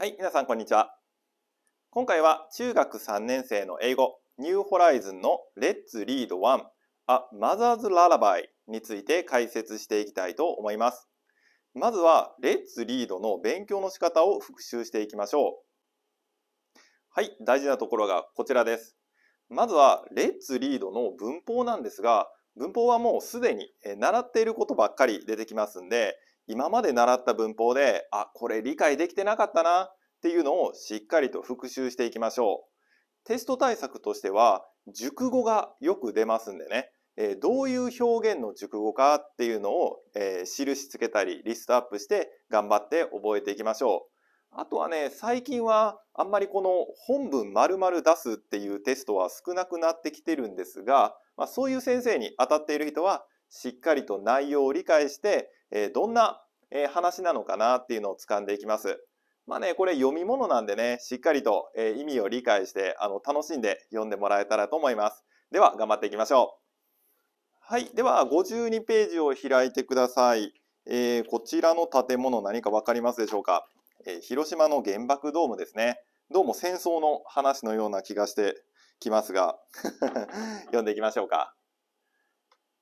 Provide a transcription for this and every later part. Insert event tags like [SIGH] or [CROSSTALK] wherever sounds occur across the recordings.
はい、皆さんこんにちは。今回は中学3年生の英語 New Horizon の Let's Read One A Mother's Lullaby について解説していきたいと思います。まずは Let's Read の勉強の仕方を復習していきましょう。はい、大事なところがこちらです。まずは Let's Read の文法なんですが、文法はもうすでに習っていることばっかり出てきますんで、今まで習った文法で、あ、これ理解できてなかったなっていうのをしっかりと復習していきましょう。テスト対策としては、熟語がよく出ますんでね、えー、どういう表現の熟語かっていうのを、えー、印つけたりリストアップして頑張って覚えていきましょう。あとはね、最近はあんまりこの本文丸々出すっていうテストは少なくなってきてるんですが、まあ、そういう先生に当たっている人はしっかりと内容を理解して、えどんな、え話なのかなっていうのを掴んでいきます。まあね、これ読み物なんでね、しっかりと、え意味を理解して、あの、楽しんで読んでもらえたらと思います。では、頑張っていきましょう。はい。では、52ページを開いてください。えー、こちらの建物何かわかりますでしょうか、えー、広島の原爆ドームですね。どうも戦争の話のような気がしてきますが [LAUGHS] 読んでいきましょうか。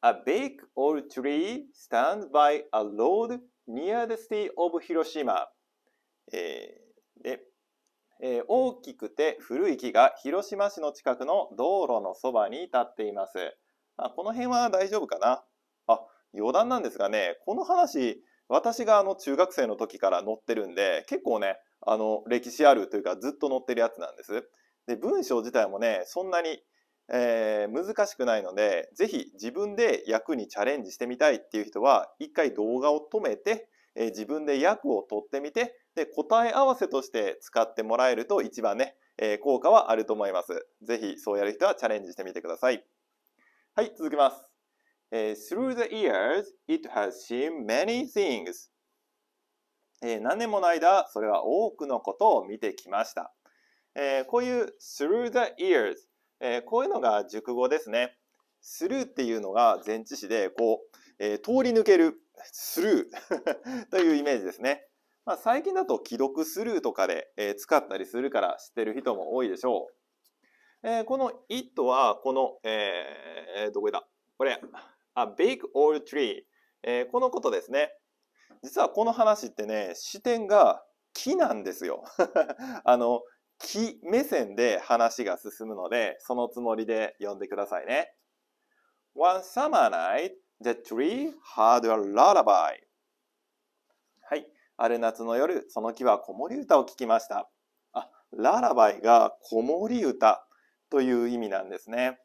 A big old tree stands by a road near the city of Hiroshima、えー、で、えー、大きくて古い木が広島市の近くの道路のそばに立っています。あこの辺は大丈夫かなあ、余談なんですがね、この話、私があの中学生の時から載ってるんで、結構ね、あの歴史あるというかずっと載ってるやつなんです。で、文章自体もね、そんなにえー、難しくないので、ぜひ自分で役にチャレンジしてみたいっていう人は、一回動画を止めて、えー、自分で役を取ってみて、で、答え合わせとして使ってもらえると一番ね、えー、効果はあると思います。ぜひそうやる人はチャレンジしてみてください。はい、続きます。え Through the years, it has seen many things. え何年もの間、それは多くのことを見てきました。えこういう through the years えー、こういうのが熟語ですね。スルーっていうのが前置詞で、こう、えー、通り抜ける、スルー [LAUGHS] というイメージですね。まあ、最近だと既読スルーとかで、えー、使ったりするから知ってる人も多いでしょう。えー、この it は、この、えー、どこだこれ、あ、big old tree、えー。このことですね。実はこの話ってね、視点が木なんですよ。[LAUGHS] あの、木目線で話が進むので、そのつもりで読んでくださいね。One summer night, the tree had a lullaby. はい。ある夏の夜、その木は子守歌を聴きました。あ、ララバイが子守歌という意味なんですね。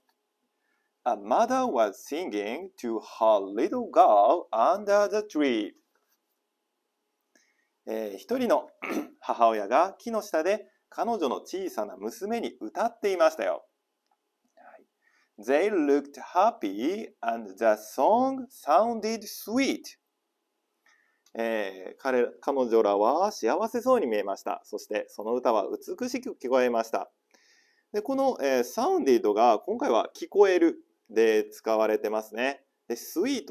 A mother was singing to her little girl under the tree. えー、一人の母親が木の下で彼女の小さな娘に歌っていましたよ。They looked happy and the song sounded sweet. えー、彼彼女らは幸せそうに見えました。そしてその歌は美しく聞こえました。でこの、えー、sounded が今回は聞こえるで使われてますね。で、sweet。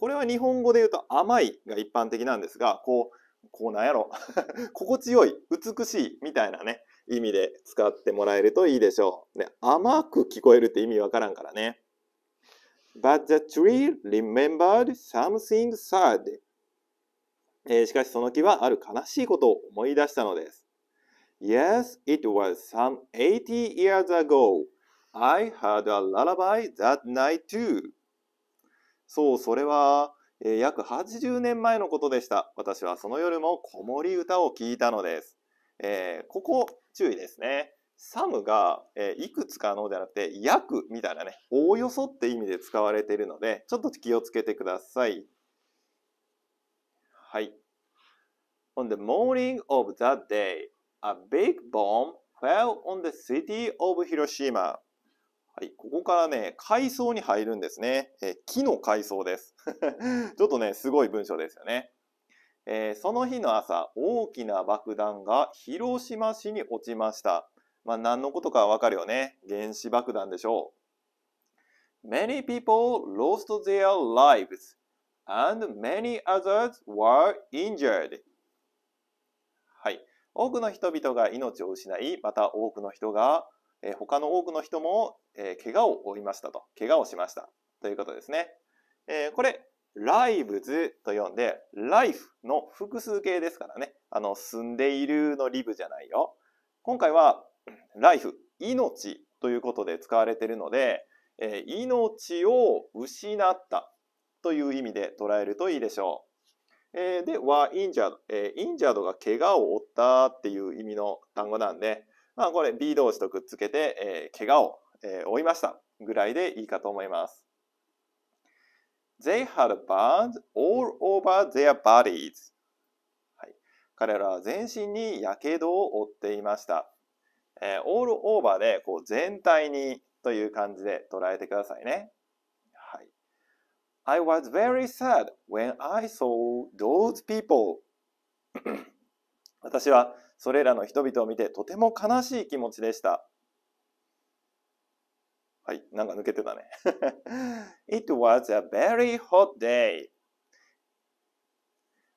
これは日本語で言うと甘いが一般的なんですが、こう、こうなんやろ [LAUGHS] 心地よい美しいみたいなね意味で使ってもらえるといいでしょう。ね、甘く聞こえるって意味わからんからね。But the tree remembered something sad. えー、しかしその木はある悲しいことを思い出したのです。Yes, it was some 80 years ago. I heard a lullaby that night too. そう、それはえー、約80年前のことでした。私はその夜も子守歌を聴いたのです。えー、ここ注意ですね。サムが、えー、いくつかのではなくて、約みたいなね、おおよそって意味で使われているので、ちょっと気をつけてください。はい。On the morning of that day, a big bomb fell on the city of Hiroshima. はい、ここからね、階層に入るんですね。え木の階層です。[LAUGHS] ちょっとね、すごい文章ですよね。えー、その日の朝、大きな爆弾が広島市に落ちました。まあ、何のことかわかるよね。原子爆弾でしょう。Many people lost their lives and many others were injured. はい。多くの人々が命を失い、また多くの人がえ他の多くの人も、え怪我を負いましたと。怪我をしました。ということですね。えこれ、ライブズと呼んで、ライフの複数形ですからね。あの、住んでいるのリブじゃないよ。今回は、ライフ、命ということで使われているので、え命を失ったという意味で捉えるといいでしょう。えで、は、インジャー e え i インジャー d が怪我を負ったっていう意味の単語なんで、まあこれ B 同士とくっつけて、えー、怪我を、えー、負いましたぐらいでいいかと思います。They had burns all over their bodies. 彼らは全身に火傷を負っていました。えー、all over でこう全体にという感じで捉えてくださいね。はい、I was very sad when I saw those people. [COUGHS] 私はそれらの人々を見てとても悲しい気持ちでした。はい、なんか抜けてたね。[LAUGHS] It was a very hot day.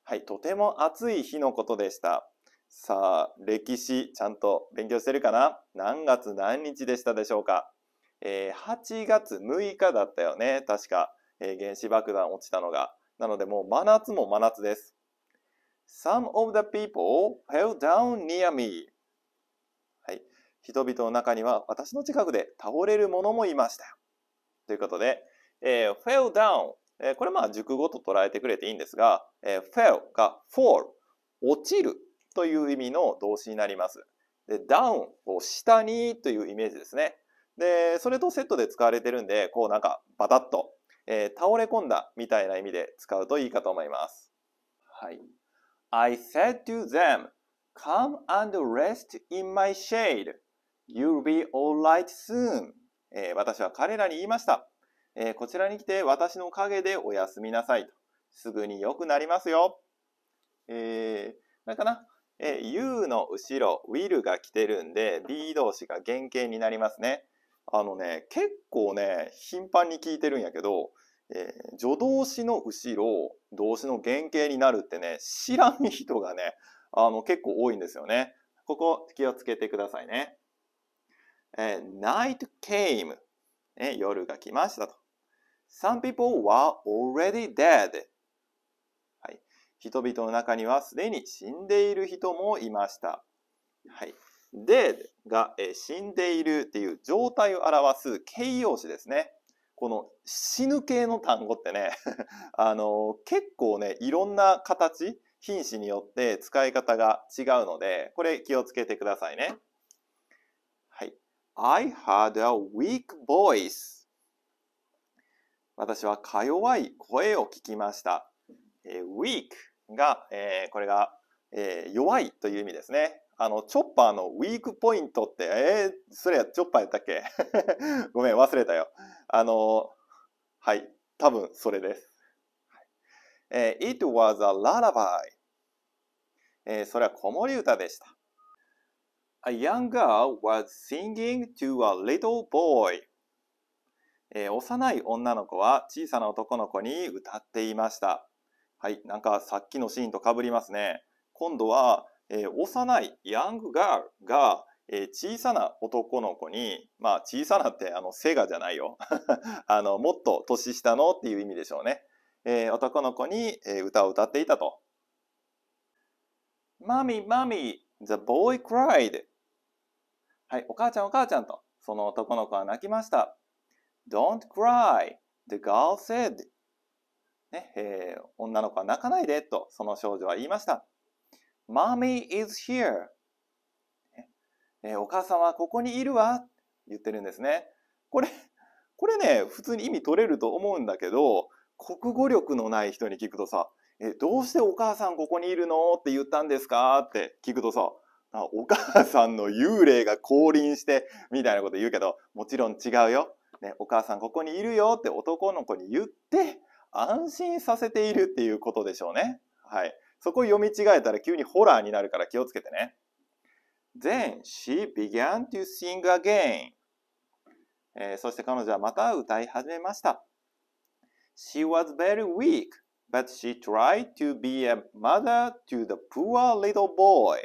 はい、とても暑い日のことでした。さあ、歴史ちゃんと勉強してるかな何月何日でしたでしょうか、えー、?8 月6日だったよね、確か、えー、原子爆弾落ちたのが。なのでもう真夏も真夏です。Some of the people fell down near me. はい。人々の中には私の近くで倒れる者もいました。ということで、えー、fell down。えー、これまあ熟語と捉えてくれていいんですが、えー、fell が fall。落ちるという意味の動詞になります。で、down を下にというイメージですね。で、それとセットで使われてるんで、こうなんかバタッと、えー、倒れ込んだみたいな意味で使うといいかと思います。はい。I said to them, Come and rest in my shade. You'll be alright soon. えー、私は彼らに言いました、えー、こちらに来て私の陰でおやすみなさいと。すぐに良くなりますよ。えー、なんかな、えー、U の後ろ、will が来てるんで、B 動詞が原型になりますね。あのね、結構ね、頻繁に聞いてるんやけど、えー、助動詞の後ろ、動詞の原型になるってね、知らん人がね、あの、結構多いんですよね。ここ気をつけてくださいね。えー、night came、ね。夜が来ましたと。Some people were already dead. はい。人々の中にはすでに死んでいる人もいました。はい。dead が、えー、死んでいるっていう状態を表す形容詞ですね。この死ぬ系の単語ってね [LAUGHS] あの結構ねいろんな形品詞によって使い方が違うのでこれ気をつけてくださいね。はい。I had a weak voice. 私はか弱い声を聞きました。えー、weak が、えー、これが、えー、弱いという意味ですね。あの、チョッパーのウィークポイントって、えー、それや、チョッパーやったっけ [LAUGHS] ごめん、忘れたよ。あの、はい、多分それです。えー、It was a lullaby. えー、それは子守歌でした。A young girl was singing to a little boy. えー、幼い女の子は小さな男の子に歌っていました。はい、なんかさっきのシーンとかぶりますね。今度はえー、幼いヤングガールが、えー、小さな男の子に、まあ小さなってあのセガじゃないよ。[LAUGHS] あの、もっと年下のっていう意味でしょうね。えー、男の子に、えー、歌を歌っていたと。マミ、マミ、the boy cried. はい、お母ちゃん、お母ちゃんと。その男の子は泣きました。Don't cry, the girl said. ね、えー、女の子は泣かないで、と、その少女は言いました。Mommy is here. えお母さんはここにいるわ。言ってるんですね。これ、これね、普通に意味取れると思うんだけど、国語力のない人に聞くとさ、え、どうしてお母さんここにいるのって言ったんですかって聞くとさ、あお母さんの幽霊が降臨して、みたいなこと言うけど、もちろん違うよ。ね、お母さんここにいるよって男の子に言って、安心させているっていうことでしょうね。はい。そこ読み違えたら急にホラーになるから気をつけてね。Then she began to sing again. えー、そして彼女はまた歌い始めました。She was very weak, but she tried to be a mother to the poor little boy.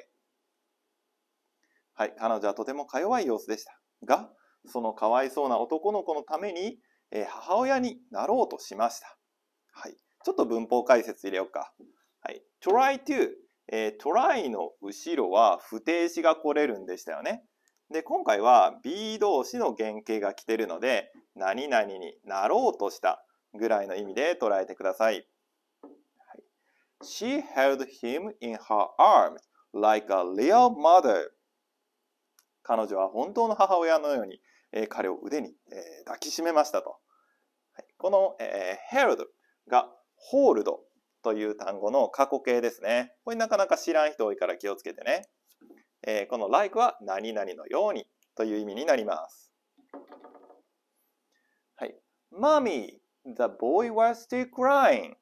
はい、彼女はとてもか弱い様子でした。が、そのかわいそうな男の子のために、えー、母親になろうとしました。はい、ちょっと文法解説入れようか。はい、try to、えー、try の後ろは不定詞が来れるんでしたよね。で、今回は B 動詞の原型が来てるので、何々になろうとしたぐらいの意味で捉えてください。はい、She held him in her arms like a real mother. 彼女は本当の母親のように、えー、彼を腕に、えー、抱きしめましたと。はい、この、えー、held が hold という単語の過去形ですね。これなかなか知らん人多いから気をつけてね。えー、この like は何々のようにという意味になります。はい。Mommy, the boy was still crying.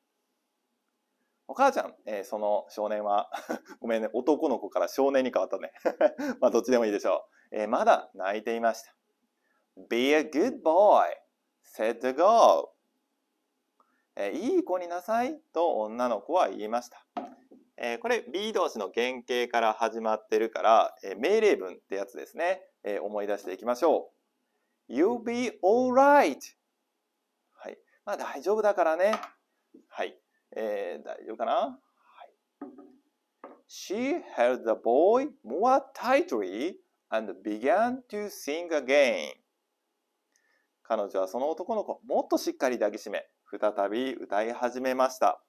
お母ちゃん、えー、その少年は [LAUGHS] ごめんね、男の子から少年に変わったね [LAUGHS] まあ、どっちでもいいでしょう。えー、まだ泣いていました。Be a good boy, said the girl. えいい子になさいと女の子は言いました。えこれ B 動詞の原型から始まってるから、え命令文ってやつですね、え思い出していきましょう。You be alright. はい。まあ大丈夫だからね。はい。えー、大丈夫かな、はい、?She held the boy more tightly and began to sing again. 彼女はその男の子もっとしっかり抱きしめ、再び歌い始めました。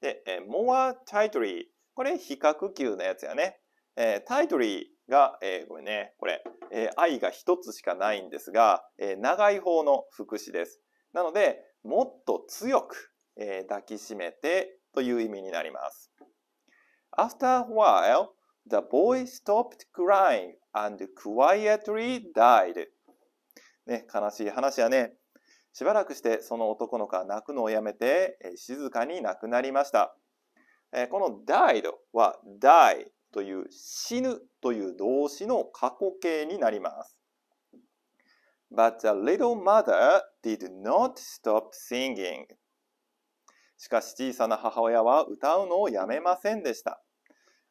で、えー、more tightly。これ、比較級のやつやね。えー、tightly が、えー、ごめんね、これ、えー、愛が一つしかないんですが、えー、長い方の副詞です。なので、もっと強く、えー、抱きしめてという意味になります。After a while, the boy stopped crying and quietly died. ね、悲しい話やね。しばらくしてその男の子は泣くのをやめて、え静かに亡くなりました。えこの died は die という死ぬという動詞の過去形になります。But the little mother did not stop singing. しかし小さな母親は歌うのをやめませんでした。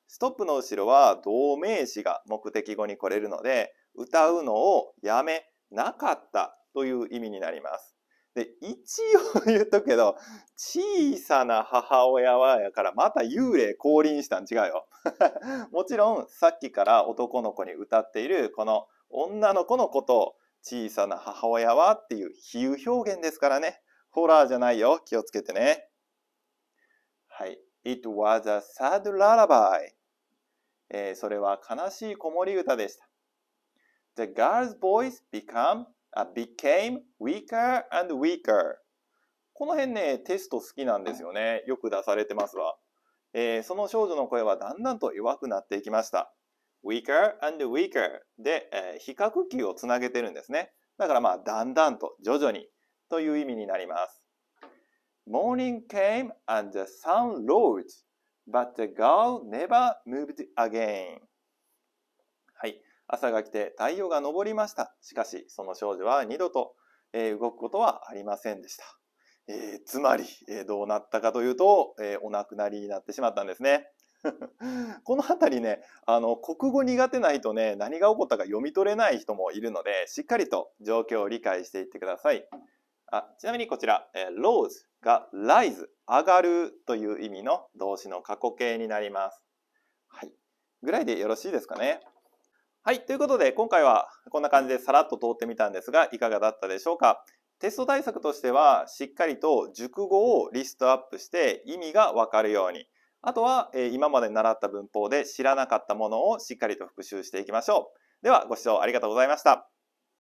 ストップの後ろは動名詞が目的語に来れるので、歌うのをやめなかったという意味になります。で、一応言っとくけど、小さな母親はやからまた幽霊降臨したん違うよ。[LAUGHS] もちろんさっきから男の子に歌っているこの女の子のことを小さな母親はっていう比喩表現ですからね。ホラーじゃないよ。気をつけてね。はい。It was a sad lullaby. えー、それは悲しい子守歌でした。The girl's voice became became weaker and weaker この辺ね、テスト好きなんですよね。よく出されてますわ。えー、その少女の声はだんだんと弱くなっていきました。weaker and weaker で、えー、比較級をつなげてるんですね。だからまあ、だんだんと、徐々にという意味になります。Morning came and the sun rose, but the girl never moved again. はい。朝が来て太陽が昇りました。しかし、その少女は二度と、えー、動くことはありませんでした。えー、つまり、えー、どうなったかというと、えお亡くなりになってしまったんですね。[LAUGHS] この辺りねあの国語苦手ないとね何が起こったか読み取れない人もいるのでしっかりと状況を理解していってください。あちなみにこちら「えー、rose」が「rise」上がるという意味の動詞の過去形になります。はい、ぐらいでよろしいですかね。はい。ということで、今回はこんな感じでさらっと通ってみたんですが、いかがだったでしょうかテスト対策としては、しっかりと熟語をリストアップして意味がわかるように。あとは、え今まで習った文法で知らなかったものをしっかりと復習していきましょう。では、ご視聴ありがとうございました。